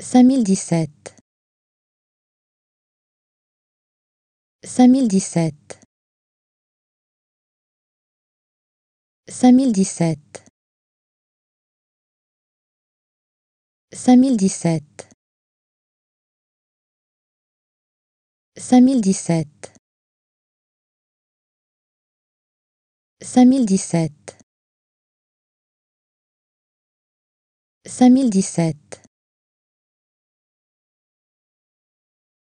5017 5017 5017 5017 5017 5017 5017